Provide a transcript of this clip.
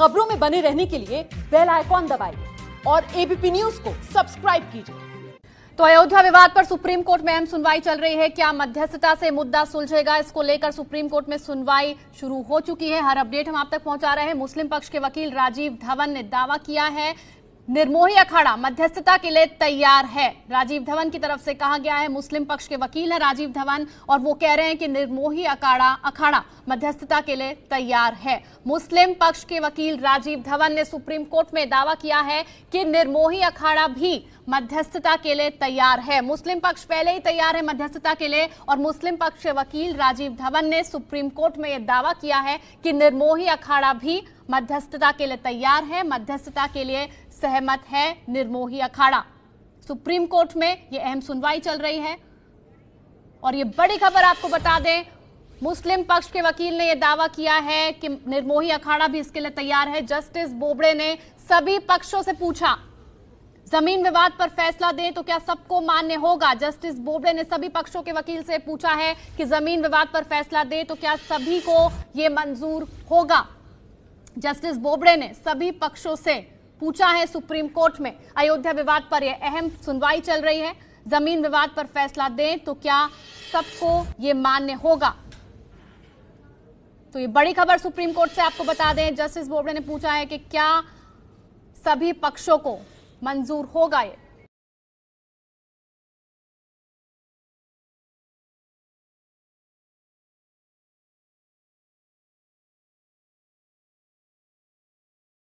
खबरों में बने रहने के लिए बेल आइकॉन दबाइए और एबीपी न्यूज को सब्सक्राइब कीजिए तो अयोध्या विवाद पर सुप्रीम कोर्ट में अहम सुनवाई चल रही है क्या मध्यस्थता से मुद्दा सुलझेगा इसको लेकर सुप्रीम कोर्ट में सुनवाई शुरू हो चुकी है हर अपडेट हम आप तक पहुंचा रहे हैं मुस्लिम पक्ष के वकील राजीव धवन ने दावा किया है निर्मोही अखाड़ा मध्यस्थता के लिए तैयार है राजीव धवन की तरफ से कहा गया है मुस्लिम पक्ष के वकील है राजीव धवन और वो कह रहे हैं कि निर्मोही अखाड़ा अखाड़ा मध्यस्थता के लिए तैयार है मुस्लिम पक्ष के वकील राजीव धवन ने सुप्रीम कोर्ट में दावा किया है कि निर्मोही अखाड़ा भी मध्यस्थता के लिए तैयार है मुस्लिम पक्ष पहले ही तैयार है मध्यस्थता के लिए और मुस्लिम पक्ष के वकील राजीव धवन ने सुप्रीम कोर्ट में यह दावा किया है कि निर्मोही अखाड़ा भी मध्यस्थता के लिए तैयार है मध्यस्थता के लिए सहमत है निर्मोही अखाड़ा सुप्रीम कोर्ट में ये अहम सुनवाई चल रही है और ये बड़ी खबर आपको बता दें मुस्लिम पक्ष के वकील ने यह दावा किया है कि निर्मोही अखाड़ा भी इसके लिए तैयार है जस्टिस बोबड़े ने सभी पक्षों से पूछा जमीन विवाद पर फैसला दें तो क्या सबको मान्य होगा जस्टिस बोबड़े ने सभी पक्षों के वकील से पूछा है कि जमीन विवाद पर फैसला दें तो क्या सभी को यह मंजूर होगा जस्टिस बोबड़े ने सभी पक्षों से पूछा है सुप्रीम कोर्ट में अयोध्या विवाद पर यह अहम सुनवाई चल रही है जमीन विवाद पर फैसला दें तो क्या सबको ये मान्य होगा तो ये बड़ी खबर सुप्रीम कोर्ट से आपको बता दें जस्टिस बोबड़े ने पूछा है कि क्या सभी पक्षों को मंजूर होगा ये